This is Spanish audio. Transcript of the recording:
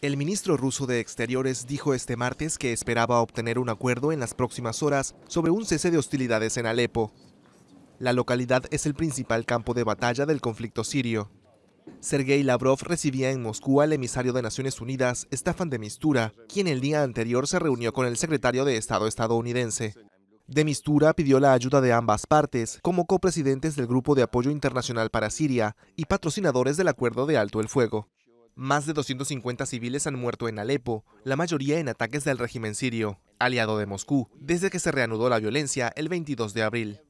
El ministro ruso de Exteriores dijo este martes que esperaba obtener un acuerdo en las próximas horas sobre un cese de hostilidades en Alepo. La localidad es el principal campo de batalla del conflicto sirio. Sergei Lavrov recibía en Moscú al emisario de Naciones Unidas, Stefan de Mistura, quien el día anterior se reunió con el secretario de Estado estadounidense. De Mistura pidió la ayuda de ambas partes como copresidentes del Grupo de Apoyo Internacional para Siria y patrocinadores del Acuerdo de Alto el Fuego. Más de 250 civiles han muerto en Alepo, la mayoría en ataques del régimen sirio, aliado de Moscú, desde que se reanudó la violencia el 22 de abril.